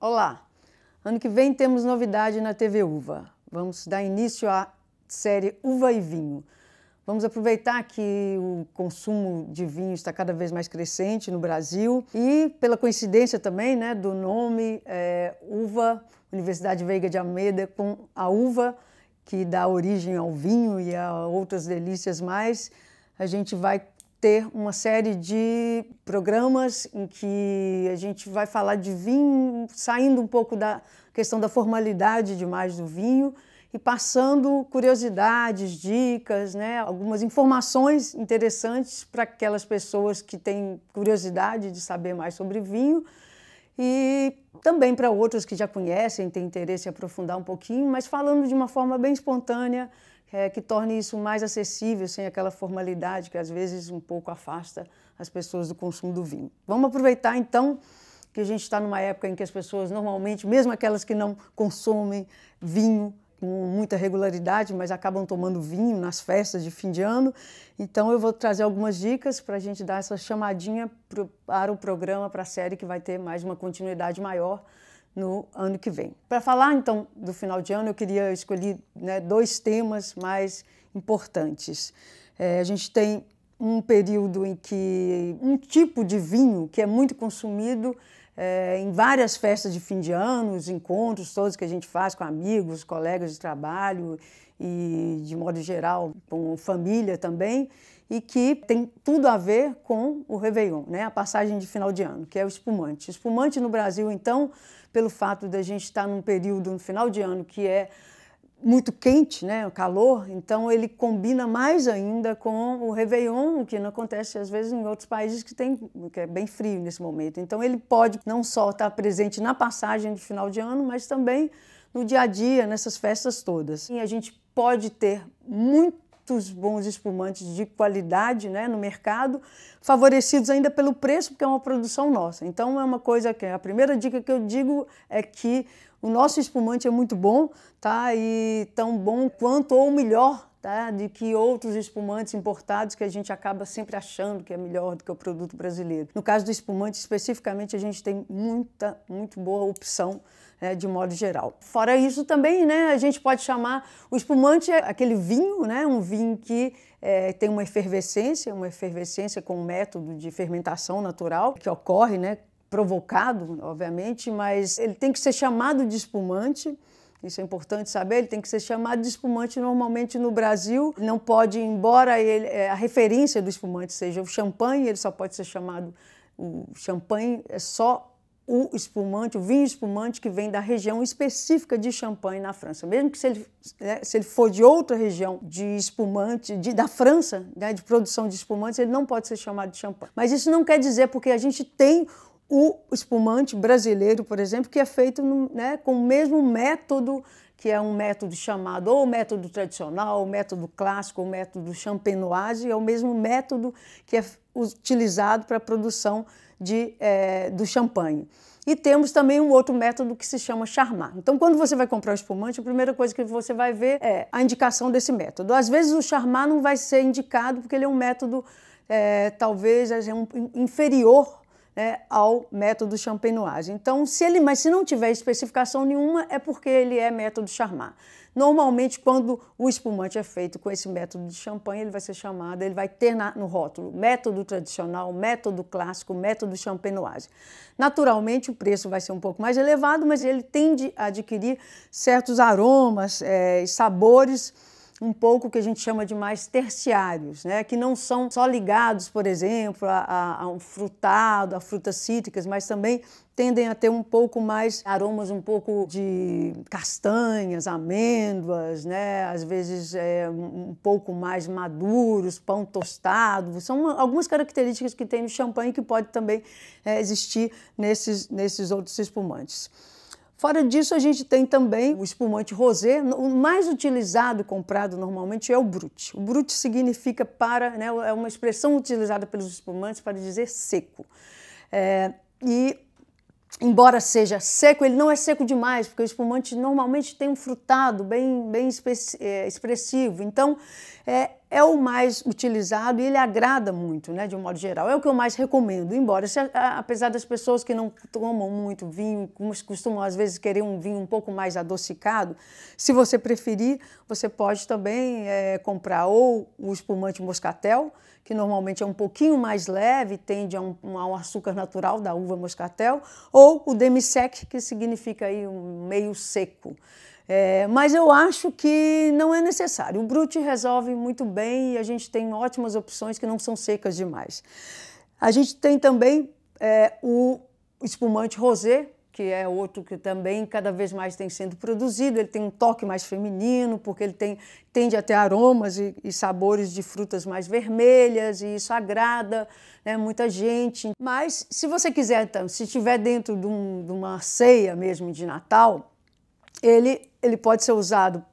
Olá! Ano que vem temos novidade na TV Uva. Vamos dar início à série Uva e Vinho. Vamos aproveitar que o consumo de vinho está cada vez mais crescente no Brasil e, pela coincidência também, né, do nome é, Uva, Universidade Veiga de Almeida, com a uva que dá origem ao vinho e a outras delícias mais, a gente vai ter uma série de programas em que a gente vai falar de vinho, saindo um pouco da questão da formalidade demais do vinho e passando curiosidades, dicas, né, algumas informações interessantes para aquelas pessoas que têm curiosidade de saber mais sobre vinho e também para outros que já conhecem, têm interesse em aprofundar um pouquinho, mas falando de uma forma bem espontânea, é, que torne isso mais acessível, sem aquela formalidade que às vezes um pouco afasta as pessoas do consumo do vinho. Vamos aproveitar então que a gente está numa época em que as pessoas normalmente, mesmo aquelas que não consomem vinho com muita regularidade, mas acabam tomando vinho nas festas de fim de ano. Então eu vou trazer algumas dicas para a gente dar essa chamadinha para o programa, para a série que vai ter mais uma continuidade maior no ano que vem. Para falar então do final de ano, eu queria escolher né, dois temas mais importantes. É, a gente tem um período em que um tipo de vinho que é muito consumido é, em várias festas de fim de ano, os encontros todos que a gente faz com amigos, colegas de trabalho e, de modo geral, com família também, e que tem tudo a ver com o Réveillon, né? a passagem de final de ano, que é o espumante. O espumante no Brasil, então, pelo fato da gente estar num período, no final de ano, que é muito quente, né, o calor, então ele combina mais ainda com o Réveillon, o que não acontece às vezes em outros países que tem que é bem frio nesse momento. Então ele pode não só estar presente na passagem de final de ano, mas também no dia a dia, nessas festas todas. E a gente pode ter muito muitos bons espumantes de qualidade né, no mercado, favorecidos ainda pelo preço, porque é uma produção nossa. Então, é uma coisa que a primeira dica que eu digo é que o nosso espumante é muito bom, tá? E tão bom quanto ou melhor Tá? de que outros espumantes importados que a gente acaba sempre achando que é melhor do que o produto brasileiro. No caso do espumante, especificamente, a gente tem muita, muito boa opção é, de modo geral. Fora isso também, né, a gente pode chamar o espumante é aquele vinho, né, um vinho que é, tem uma efervescência, uma efervescência com um método de fermentação natural que ocorre, né, provocado, obviamente, mas ele tem que ser chamado de espumante. Isso é importante saber, ele tem que ser chamado de espumante normalmente no Brasil. Não pode, embora ele, é, a referência do espumante seja o champanhe, ele só pode ser chamado o champanhe é só o espumante, o vinho espumante que vem da região específica de Champagne na França. Mesmo que se ele, né, se ele for de outra região de espumante, de, da França, né, de produção de espumantes, ele não pode ser chamado de Champagne. Mas isso não quer dizer porque a gente tem o espumante brasileiro, por exemplo, que é feito né, com o mesmo método que é um método chamado ou método tradicional, ou método clássico, ou método champenoise, é o mesmo método que é utilizado para a produção de, é, do champanhe. E temos também um outro método que se chama charmar. Então, quando você vai comprar o espumante, a primeira coisa que você vai ver é a indicação desse método. Às vezes, o charmar não vai ser indicado porque ele é um método, é, talvez, é um, inferior é, ao método champenoise. Então, se ele, mas se não tiver especificação nenhuma, é porque ele é método Charmat. Normalmente, quando o espumante é feito com esse método de champanhe, ele vai ser chamado, ele vai ter na, no rótulo método tradicional, método clássico, método champenoise. Naturalmente, o preço vai ser um pouco mais elevado, mas ele tende a adquirir certos aromas eh, e é, sabores um pouco o que a gente chama de mais terciários, né? que não são só ligados, por exemplo, a, a, um frutado, a frutas cítricas, mas também tendem a ter um pouco mais aromas um pouco de castanhas, amêndoas, né? às vezes é, um pouco mais maduros, pão tostado. São uma, algumas características que tem no champanhe que pode também é, existir nesses, nesses outros espumantes. Fora disso, a gente tem também o espumante rosé. O mais utilizado, comprado normalmente, é o brut. O brut significa para, né, é uma expressão utilizada pelos espumantes para dizer seco. É, e embora seja seco, ele não é seco demais, porque o espumante normalmente tem um frutado bem, bem é, expressivo. Então, é, é o mais utilizado e ele agrada muito, né, de um modo geral. É o que eu mais recomendo, embora, se, apesar das pessoas que não tomam muito vinho, costumam às vezes querer um vinho um pouco mais adocicado, se você preferir, você pode também é, comprar ou o espumante moscatel, que normalmente é um pouquinho mais leve, tende a um, a um açúcar natural da uva moscatel, ou o demi-sec, que significa aí um meio seco. É, mas eu acho que não é necessário. O Brut resolve muito bem e a gente tem ótimas opções que não são secas demais. A gente tem também é, o espumante rosé, que é outro que também cada vez mais tem sendo produzido. Ele tem um toque mais feminino, porque ele tem, tende a ter aromas e, e sabores de frutas mais vermelhas, e isso agrada né, muita gente. Mas se você quiser, então, se estiver dentro de, um, de uma ceia mesmo de Natal, ele, ele pode ser usado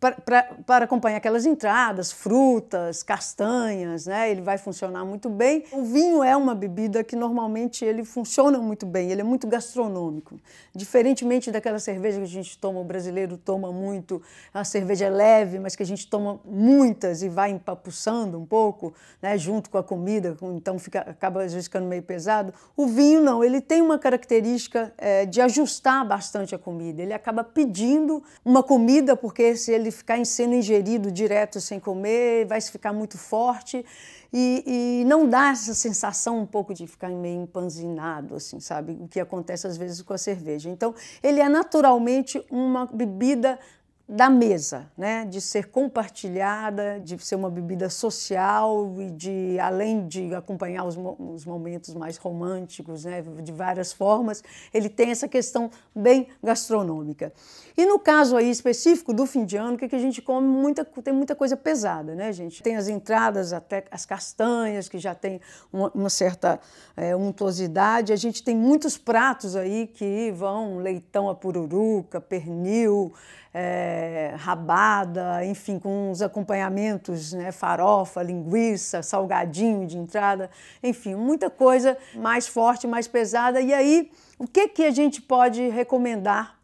para, para, para acompanhar aquelas entradas, frutas, castanhas, né? Ele vai funcionar muito bem. O vinho é uma bebida que normalmente ele funciona muito bem, ele é muito gastronômico. Diferentemente daquela cerveja que a gente toma, o brasileiro toma muito, a cerveja é leve, mas que a gente toma muitas e vai empapuçando um pouco, né? Junto com a comida, então fica, acaba às vezes ficando meio pesado. O vinho não, ele tem uma característica é, de ajustar bastante a comida. Ele acaba pedindo uma comida porque se ele ele ficar sendo ingerido direto sem comer, vai ficar muito forte e, e não dá essa sensação um pouco de ficar meio empanzinado, assim, sabe? O que acontece às vezes com a cerveja. Então, ele é naturalmente uma bebida da mesa, né? de ser compartilhada, de ser uma bebida social e de, além de acompanhar os, mo os, momentos mais românticos, né? de várias formas, ele tem essa questão bem gastronômica. E no caso aí específico do fim de ano, o que, é que a gente come? Muita, tem muita coisa pesada, né, gente? Tem as entradas, até as castanhas, que já tem uma, uma certa é, untuosidade. A gente tem muitos pratos aí que vão leitão a pururuca, pernil, é, rabada, enfim, com uns acompanhamentos, né, farofa, linguiça, salgadinho de entrada, enfim, muita coisa mais forte, mais pesada. E aí, o que, que a gente pode recomendar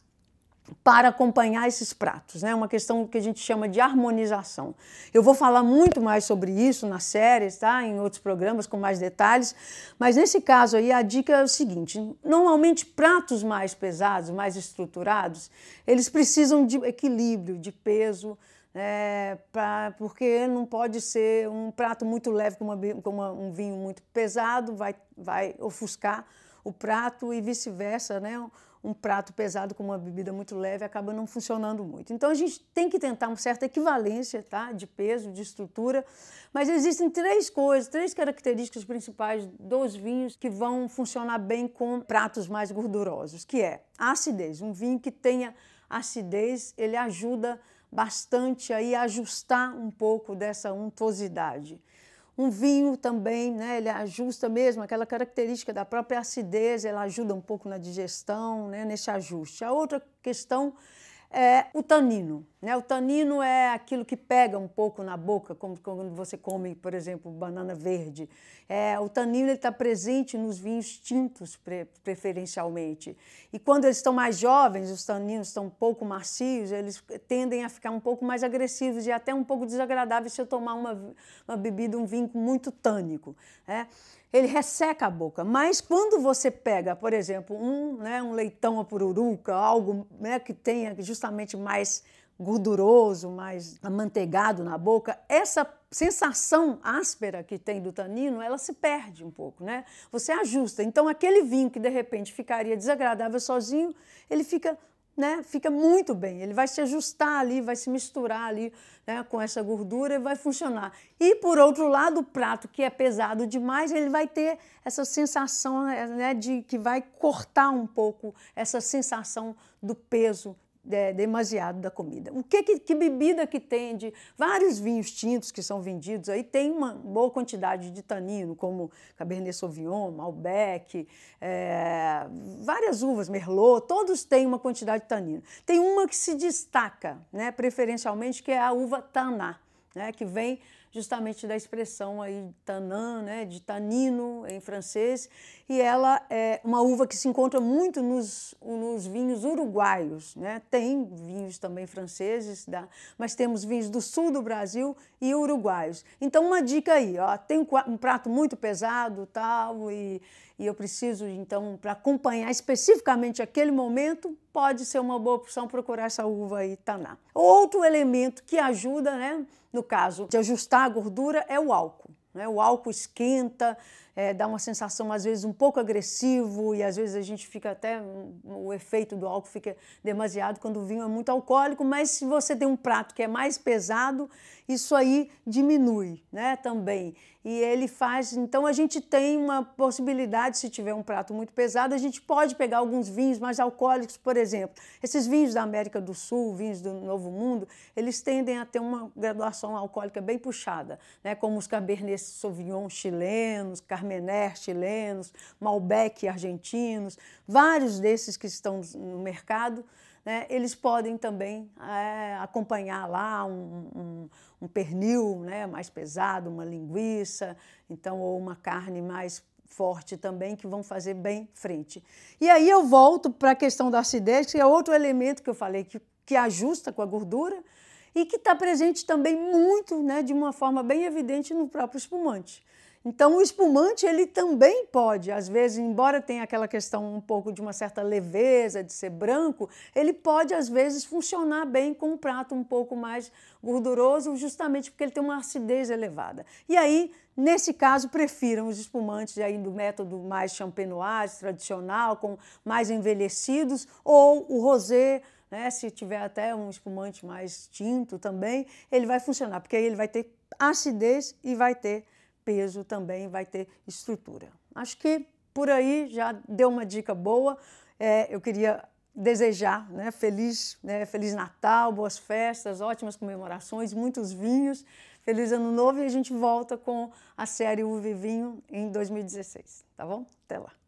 para acompanhar esses pratos. né? É uma questão que a gente chama de harmonização. Eu vou falar muito mais sobre isso nas séries, tá? em outros programas com mais detalhes, mas nesse caso aí a dica é o seguinte: normalmente pratos mais pesados, mais estruturados, eles precisam de equilíbrio, de peso. É, pra, porque não pode ser um prato muito leve com, uma, com uma, um vinho muito pesado, vai, vai ofuscar o prato e vice-versa, né? um prato pesado com uma bebida muito leve acaba não funcionando muito. Então a gente tem que tentar uma certa equivalência tá? de peso, de estrutura, mas existem três coisas, três características principais dos vinhos que vão funcionar bem com pratos mais gordurosos, que é a acidez. Um vinho que tenha acidez, ele ajuda bastante aí a ajustar um pouco dessa untuosidade. Um vinho também, né, ele ajusta mesmo aquela característica da própria acidez, ela ajuda um pouco na digestão, né, nesse ajuste. A outra questão é o tanino. Né? O tanino é aquilo que pega um pouco na boca, como quando você come, por exemplo, banana verde. É, o tanino está presente nos vinhos tintos, pre preferencialmente. E quando eles estão mais jovens, os taninos estão um pouco macios, eles tendem a ficar um pouco mais agressivos e até um pouco desagradáveis se eu tomar uma, uma bebida, um vinho muito tânico. Né? ele resseca a boca. Mas quando você pega, por exemplo, um, né, um leitão a pururuca, algo né, que tenha justamente mais gorduroso, mais amanteigado na boca, essa sensação áspera que tem do tanino, ela se perde um pouco, né? Você ajusta. Então aquele vinho que de repente ficaria desagradável sozinho, ele fica né, fica muito bem. Ele vai se ajustar ali, vai se misturar ali né, com essa gordura e vai funcionar. E por outro lado, o prato que é pesado demais, ele vai ter essa sensação né, de que vai cortar um pouco essa sensação do peso é, demasiado da comida. O que, que, que, bebida que tem de vários vinhos tintos que são vendidos aí tem uma boa quantidade de tanino, como Cabernet Sauvignon, Malbec, é, várias uvas, Merlot, todos têm uma quantidade de tanino. Tem uma que se destaca, né, preferencialmente, que é a uva Taná, né, que vem justamente da expressão aí tanan né, de tanino em francês, e ela é uma uva que se encontra muito nos, nos vinhos uruguaios, né? Tem vinhos também franceses, da, mas temos vinhos do sul do Brasil e uruguaios. Então uma dica aí, ó, tem um, um prato muito pesado, tal, e, e eu preciso então para acompanhar especificamente aquele momento, pode ser uma boa opção procurar essa uva aí taná. Outro elemento que ajuda, né? No caso de ajustar a gordura, é o álcool. Né? O álcool esquenta, é, dá uma sensação às vezes um pouco agressivo e às vezes a gente fica até o efeito do álcool fica demasiado quando o vinho é muito alcoólico, mas se você tem um prato que é mais pesado, isso aí diminui, né, também. E ele faz, então a gente tem uma possibilidade, se tiver um prato muito pesado, a gente pode pegar alguns vinhos mais alcoólicos, por exemplo. Esses vinhos da América do Sul, vinhos do Novo Mundo, eles tendem a ter uma graduação alcoólica bem puxada, né, como os Cabernet Sauvignon chilenos, Carmener chilenos, Malbec argentinos, vários desses que estão no mercado, né, eles podem também é, acompanhar lá um, um, um pernil né, mais pesado, uma linguiça, então ou uma carne mais forte também, que vão fazer bem frente. E aí eu volto para a questão da acidez, que é outro elemento que eu falei que, que ajusta com a gordura e que está presente também muito, né, de uma forma bem evidente no próprio espumante. Então, o espumante ele também pode, às vezes, embora tenha aquela questão um pouco de uma certa leveza de ser branco, ele pode às vezes funcionar bem com um prato um pouco mais gorduroso, justamente porque ele tem uma acidez elevada. E aí, nesse caso, prefiram os espumantes aí do método mais champenoise tradicional, com mais envelhecidos, ou o rosé né? Se tiver até um espumante mais tinto também, ele vai funcionar, porque aí ele vai ter acidez e vai ter peso também vai ter estrutura. Acho que por aí já deu uma dica boa. É, eu queria desejar né, feliz, né, feliz Natal, boas festas, ótimas comemorações, muitos vinhos, feliz ano novo e a gente volta com a série Uve Vinho em 2016, tá bom? Até lá.